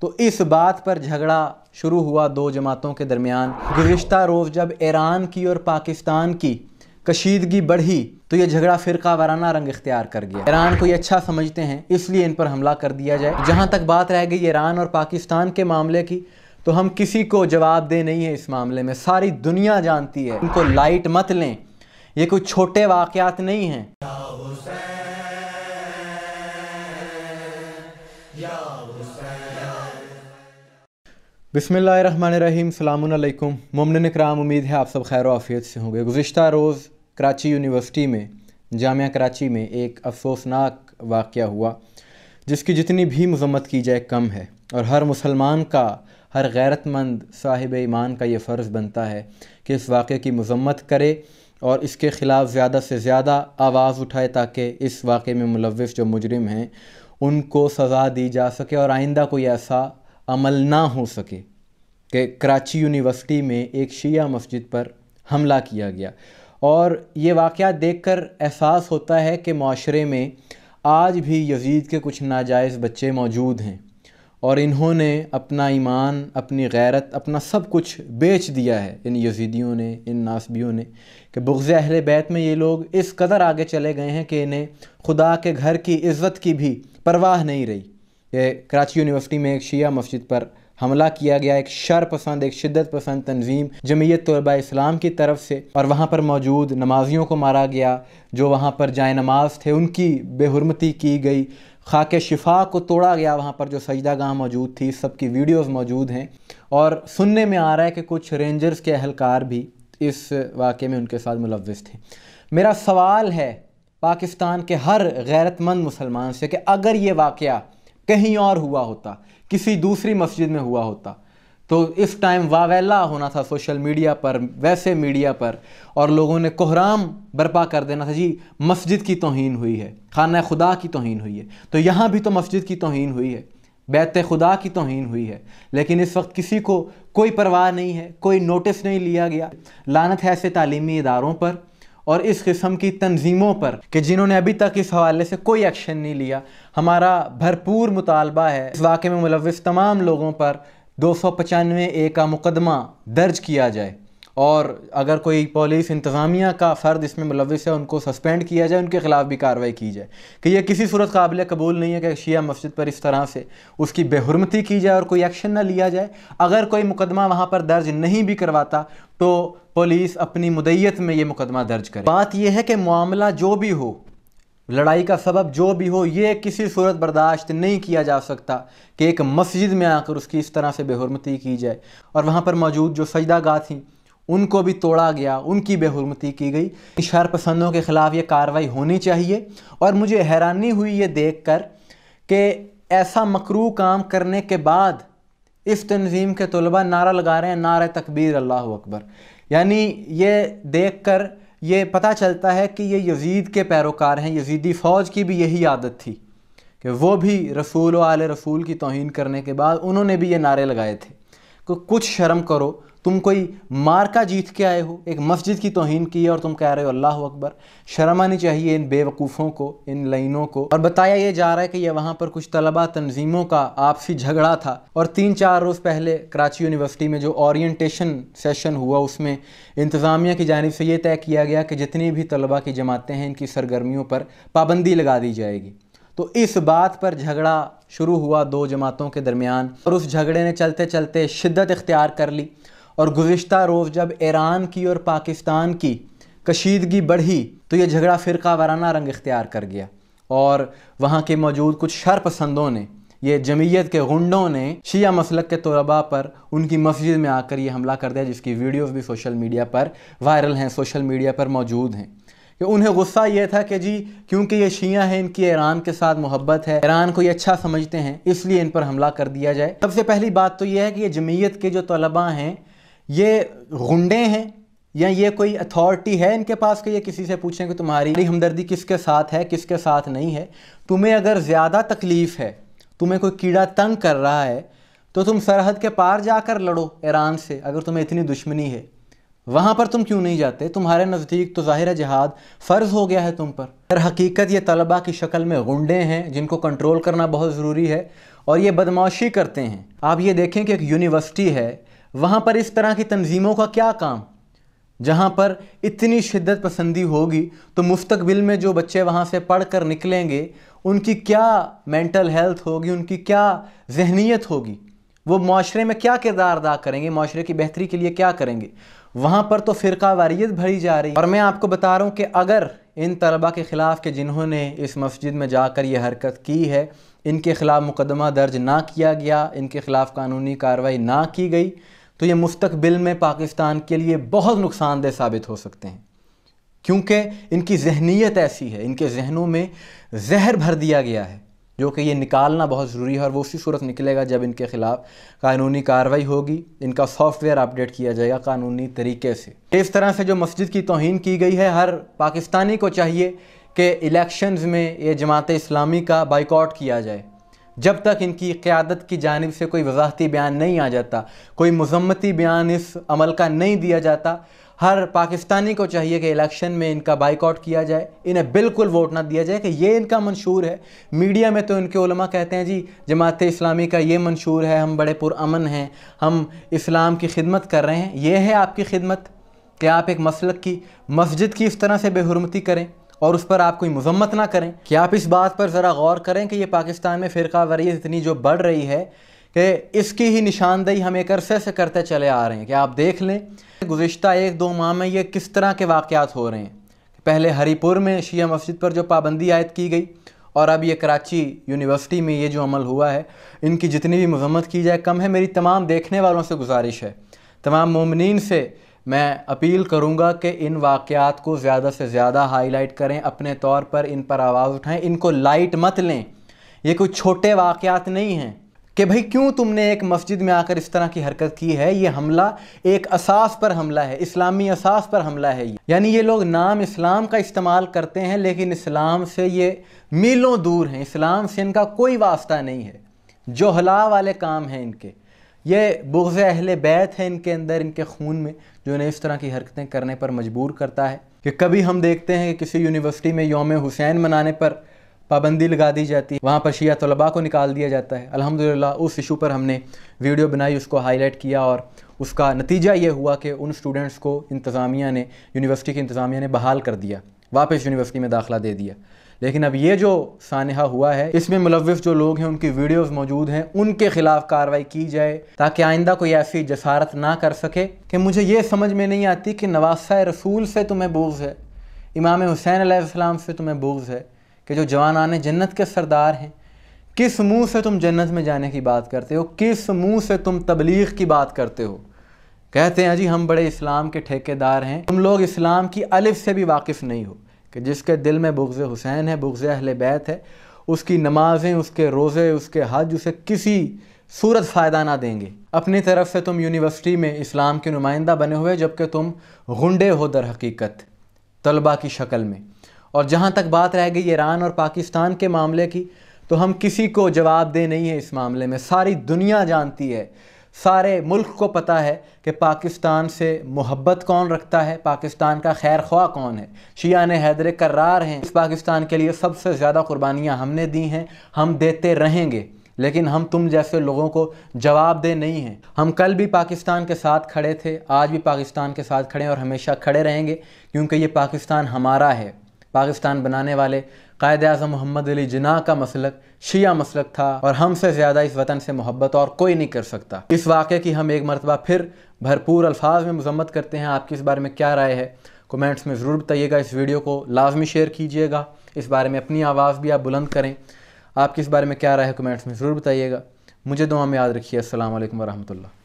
تو اس بات پر جھگڑا شروع ہوا دو جماعتوں کے درمیان گزشتہ روز جب ایران کی اور پاکستان کی کشیدگی بڑھی تو یہ جھگڑا فرقہ وارانہ رنگ اختیار کر گیا ایران کو یہ اچھا سمجھتے ہیں اس لیے ان پر حملہ کر دیا جائے جہاں تک بات رہ گئی ایران اور پاکستان کے معاملے کی تو ہم کسی کو جواب دے نہیں ہیں اس معاملے میں ساری دنیا جانتی ہے ان کو لائٹ مت لیں یہ کوئی چھوٹے واقعات نہیں ہیں بسم اللہ الرحمن الرحیم السلام علیکم ممن اکرام امید ہے آپ سب خیر و آفیت سے ہوں گے گزشتہ روز کراچی یونیورسٹی میں جامعہ کراچی میں ایک افسوسناک واقعہ ہوا جس کی جتنی بھی مذمت کی جائے کم ہے اور ہر مسلمان کا ہر غیرت مند صاحب ایمان کا یہ فرض بنتا ہے کہ اس واقعے کی مذمت کرے اور اس کے خلاف زیادہ سے زیادہ آواز اٹھائے تاکہ اس واقعے میں ملوث جو مجرم ہیں ان کو سزا دی جا سکے اور آئندہ کوئی ایسا عمل نہ ہو سکے کہ کراچی یونیورسٹی میں ایک شیعہ مسجد پر حملہ کیا گیا اور یہ واقعہ دیکھ کر احساس ہوتا ہے کہ معاشرے میں آج بھی یزید کے کچھ ناجائز بچے موجود ہیں اور انہوں نے اپنا ایمان اپنی غیرت اپنا سب کچھ بیچ دیا ہے ان یزیدیوں نے ان ناسبیوں نے کہ بغض اہل بیت میں یہ لوگ اس قدر آگے چلے گئے ہیں کہ انہیں خدا کے گھر کی عزت کی بھی پرواہ نہیں رہی کہ کراچی یونیورسٹی میں ایک شیعہ مسجد پر حملہ کیا گیا ایک شر پسند ایک شدت پسند تنظیم جمعیت طلبہ اسلام کی طرف سے اور وہاں پر موجود نمازیوں کو مارا گیا جو وہاں پر جائے نماز تھے ان کی بے حرمتی کی گئی خاک شفا کو توڑا گیا وہاں پر جو سجدہ گاہ موجود تھی سب کی ویڈیوز موجود ہیں اور سننے میں آ رہا ہے کہ کچھ رینجرز کے اہلکار بھی اس واقعے میں ان کے ساتھ ملوث تھے میرا سوال ہے پاکستان کے ہر غیرت مند مسلمان سے کہ اگر یہ واقعہ کہیں اور ہوا ہوتا کسی دوسری مسجد میں ہوا ہوتا تو اس ٹائم واویلا ہونا تھا سوشل میڈیا پر ویسے میڈیا پر اور لوگوں نے کوہرام برپا کر دینا تھا جی مسجد کی توہین ہوئی ہے خانہ خدا کی توہین ہوئی ہے تو یہاں بھی تو مسجد کی توہین ہوئی ہے بیت خدا کی توہین ہوئی ہے لیکن اس وقت کسی کو کوئی پرواہ نہیں ہے کوئی نوٹس نہیں لیا گیا لانت ہے ایسے تعلیمی اداروں پر اور اس قسم کی تنظیموں پر کہ جنہوں نے ابھی تک اس حوالے سے کوئی ایکشن نہیں لیا ہمارا بھرپور مطالبہ ہے اس واقعے میں ملوث تمام لوگوں پر دو سو پچانوے اے کا مقدمہ درج کیا جائے اور اگر کوئی پولیس انتظامیہ کا فرد اس میں ملوث ہے ان کو سسپینڈ کیا جائے ان کے خلاف بھی کارروائی کی جائے کہ یہ کسی صورت قابل قبول نہیں ہے کہ شیعہ مسجد پر اس طرح سے اس کی بے حرمتی کی جائے اور کوئی ایکشن نہ لیا جائے اگر کوئی مقدمہ وہاں پر درج نہیں بھی کرواتا تو پولیس اپنی مدعیت میں یہ مقدمہ درج کرے بات یہ ہے کہ معاملہ جو بھی ہو لڑائی کا سبب جو بھی ہو یہ کسی صورت برداشت نہیں کیا جا سکتا کہ ایک مسجد میں آ کر اس کی اس طرح سے بے حرمتی کی جائے اور وہاں پر موجود جو سجدہ گاہ تھیں ان کو بھی توڑا گیا ان کی بے حرمتی کی گئی شہر پسندوں کے خلاف یہ کاروائی ہونی چاہیے اور مجھے حیرانی ہوئی یہ دیکھ کر کہ ایسا مکرو کام کرنے کے بعد اس تنظیم کے طلبہ نعرہ لگا رہے ہیں نعرہ تکبیر اللہ اکبر یعنی یہ دیکھ کر یہ پتہ چلتا ہے کہ یہ یزید کے پیروکار ہیں یزیدی فوج کی بھی یہی عادت تھی کہ وہ بھی رسول و آل رسول کی توہین کرنے کے بعد انہوں نے بھی یہ نعرے لگائے تھے کچھ شرم کرو تم کوئی مار کا جیت کے آئے ہو ایک مسجد کی توہین کی اور تم کہہ رہے ہو اللہ اکبر شرم آنی چاہیے ان بے وقوفوں کو ان لائنوں کو اور بتایا یہ جا رہا ہے کہ یہ وہاں پر کچھ طلبہ تنظیموں کا آپسی جھگڑا تھا اور تین چار روز پہلے کراچی یونیورسٹی میں جو اورینٹیشن سیشن ہوا اس میں انتظامیہ کی جانب سے یہ طے کیا گیا کہ جتنی بھی طلبہ کی جماعتیں ہیں ان کی سرگرمیوں پر پابندی لگا دی جائے گی تو اس بات پر جھگڑا شروع ہوا دو جماعتوں کے درمیان اور اس جھگڑے نے چلتے چلتے شدت اختیار کر لی اور گزشتہ روز جب ایران کی اور پاکستان کی کشیدگی بڑھی تو یہ جھگڑا فرقہ وارانہ رنگ اختیار کر گیا اور وہاں کے موجود کچھ شر پسندوں نے یہ جمعیت کے غنڈوں نے شیعہ مسلک کے طلباء پر ان کی مسجد میں آ کر یہ حملہ کر دیا جس کی ویڈیوز بھی سوشل میڈیا پر وائرل ہیں سوشل میڈیا پر موجود ہیں کہ انہیں غصہ یہ تھا کہ جی کیونکہ یہ شیعہ ہیں ان کی ایران کے ساتھ محبت ہے ایران کو یہ اچھا سمجھتے ہیں اس لیے ان پر حملہ کر دیا جائے سب سے پہلی بات تو یہ ہے کہ یہ جمعیت کے جو طلبہ ہیں یہ غنڈے ہیں یا یہ کوئی اتھارٹی ہے ان کے پاس کہ یہ کسی سے پوچھیں کہ تمہاری ہمدردی کس کے ساتھ ہے کس کے ساتھ نہیں ہے تمہیں اگر زیادہ تکلیف ہے تمہیں کوئی کیڑا تنگ کر رہا ہے تو تم سرحد کے پار جا کر لڑو ایران سے اگر تمہیں اتنی دشمنی ہے وہاں پر تم کیوں نہیں جاتے تمہارے نزدیک تو ظاہر جہاد فرض ہو گیا ہے تم پر در حقیقت یہ طلبہ کی شکل میں غنڈے ہیں جن کو کنٹرول کرنا بہت ضروری ہے اور یہ بدماشی کرتے ہیں آپ یہ دیکھیں کہ ایک یونیورسٹی ہے وہاں پر اس طرح کی تنظیموں کا کیا کام جہاں پر اتنی شدت پسندی ہوگی تو مستقبل میں جو بچے وہاں سے پڑھ کر نکلیں گے ان کی کیا مینٹل ہیلتھ ہوگی ان کی کیا ذہنیت ہوگی وہ معاشرے میں کیا کردار ادا کریں گے معاشرے کی بہتری کے لیے کیا کریں گے وہاں پر تو فرقہ واریت بھری جا رہی ہے اور میں آپ کو بتا رہا ہوں کہ اگر ان طلبہ کے خلاف کہ جنہوں نے اس مسجد میں جا کر یہ حرکت کی ہے ان کے خلاف مقدمہ درج نہ کیا گیا ان کے خلاف قانونی کارروائی نہ کی گئی تو یہ مستقبل میں پاکستان کے لیے بہت نقصان دہ ثابت ہو سکتے ہیں کیونکہ ان کی ذہنیت ایسی ہے ان کے ذہنوں میں زہر بھر دیا گیا ہے جو کہ یہ نکالنا بہت ضروری ہے اور وہ اسی صورت نکلے گا جب ان کے خلاف قانونی کارروائی ہوگی ان کا سافٹ ویئر اپڈیٹ کیا جائے گا قانونی طریقے سے اس طرح سے جو مسجد کی توہین کی گئی ہے ہر پاکستانی کو چاہیے کہ الیکشنز میں یہ جماعت اسلامی کا بائیکاٹ کیا جائے جب تک ان کی قیادت کی جانب سے کوئی وضاحتی بیان نہیں آ جاتا کوئی مذمتی بیان اس عمل کا نہیں دیا جاتا ہر پاکستانی کو چاہیے کہ الیکشن میں ان کا بائک آؤٹ کیا جائے انہیں بالکل ووٹ نہ دیا جائے کہ یہ ان کا منشور ہے میڈیا میں تو ان کے علماء کہتے ہیں جی جماعت اسلامی کا یہ منشور ہے ہم بڑے پرامن ہیں ہم اسلام کی خدمت کر رہے ہیں یہ ہے آپ کی خدمت کہ آپ ایک مسلک کی مسجد کی اس طرح سے بے حرمتی کریں اور اس پر آپ کوئی مذمت نہ کریں کہ آپ اس بات پر ذرا غور کریں کہ یہ پاکستان میں فرقہ وریت اتنی جو بڑھ رہی ہے کہ اس کی ہی نشاندہی ہم ایک عرصے سے کرتے چلے آ رہے ہیں کہ آپ دیکھ لیں گزشتہ ایک دو ماہ میں یہ کس طرح کے واقعات ہو رہے ہیں پہلے ہری پور میں شیعہ مسجد پر جو پابندی عائد کی گئی اور اب یہ کراچی یونیورسٹی میں یہ جو عمل ہوا ہے ان کی جتنی بھی مذمت کی جائے کم ہے میری تمام دیکھنے والوں سے گزارش ہے تمام مومنین سے میں اپیل کروں گا کہ ان واقعات کو زیادہ سے زیادہ ہائی لائٹ کریں اپنے طور پر ان پر آواز اٹھائیں ان کو لائٹ مت لیں یہ کوئی چھوٹے واقعات نہیں ہیں کہ بھائی کیوں تم نے ایک مسجد میں آ کر اس طرح کی حرکت کی ہے یہ حملہ ایک اساس پر حملہ ہے اسلامی اساس پر حملہ ہے یعنی یہ لوگ نام اسلام کا استعمال کرتے ہیں لیکن اسلام سے یہ میلوں دور ہیں اسلام سے ان کا کوئی واسطہ نہیں ہے جو ہلا والے کام ہیں ان کے یہ بغض اہل بیت ہیں ان کے اندر ان کے خون میں جو انہیں اس طرح کی حرکتیں کرنے پر مجبور کرتا ہے کہ کبھی ہم دیکھتے ہیں کہ کسی یونیورسٹی میں یوم حسین منانے پر پابندی لگا دی جاتی ہے وہاں پر شیعہ طلباء کو نکال دیا جاتا ہے الحمدللہ اس ایشو پر ہم نے ویڈیو بنائی اس کو ہائی لائٹ کیا اور اس کا نتیجہ یہ ہوا کہ ان اسٹوڈنٹس کو انتظامیہ نے یونیورسٹی کی انتظامیہ نے بحال کر دیا واپس یونیورسٹی میں داخلہ دے دیا لیکن اب یہ جو سانحہ ہوا ہے اس میں ملوث جو لوگ ہیں ان کی ویڈیوز موجود ہیں ان کے خلاف کارروائی کی جائے تاکہ آئندہ کوئی ایسی جسارت نہ کر سکے کہ مجھے یہ سمجھ میں نہیں آتی کہ نواسہ رسول سے تمہیں بغض ہے امام حسین علیہ السلام سے تمہیں بغض ہے کہ جو جوان جنت کے سردار ہیں کس منہ سے تم جنت میں جانے کی بات کرتے ہو کس منہ سے تم تبلیغ کی بات کرتے ہو کہتے ہیں جی ہم بڑے اسلام کے ٹھیکے دار ہیں تم لوگ اسلام کی الف سے بھی واقف نہیں ہو کہ جس کے دل میں بغض حسین ہے بغض اہل بیت ہے اس کی نمازیں اس کے روزے اس کے حج اسے کسی صورت فائدہ نہ دیں گے اپنی طرف سے تم یونیورسٹی میں اسلام کے نمائندہ بنے ہوئے جبکہ تم غنڈے ہو در حقیقت طلبہ کی شکل میں اور جہاں تک بات رہ گئی ایران اور پاکستان کے معاملے کی تو ہم کسی کو جواب دے نہیں ہے اس معاملے میں ساری دنیا جانتی ہے سارے ملک کو پتہ ہے کہ پاکستان سے محبت کون رکھتا ہے پاکستان کا خیر خواہ کون ہے نے حیدر کررار ہیں اس پاکستان کے لیے سب سے زیادہ قربانیاں ہم نے دی ہیں ہم دیتے رہیں گے لیکن ہم تم جیسے لوگوں کو جواب دے نہیں ہیں ہم کل بھی پاکستان کے ساتھ کھڑے تھے آج بھی پاکستان کے ساتھ کھڑے ہیں اور ہمیشہ کھڑے رہیں گے کیونکہ یہ پاکستان ہمارا ہے پاکستان بنانے والے قائد اعظم محمد علی جناح کا مسلک شیعہ مسلک تھا اور ہم سے زیادہ اس وطن سے محبت اور کوئی نہیں کر سکتا اس واقعے کی ہم ایک مرتبہ پھر بھرپور الفاظ میں مذمت کرتے ہیں آپ کی اس بارے میں کیا رائے ہے کومنٹس میں ضرور بتائیے گا اس ویڈیو کو لازمی شیئر کیجیے گا اس بارے میں اپنی آواز بھی آپ بلند کریں آپ کی اس بارے میں کیا رائے ہے کومنٹس میں ضرور بتائیے گا مجھے دعا میں یاد رکھیے السلام علیکم ورحمۃ اللہ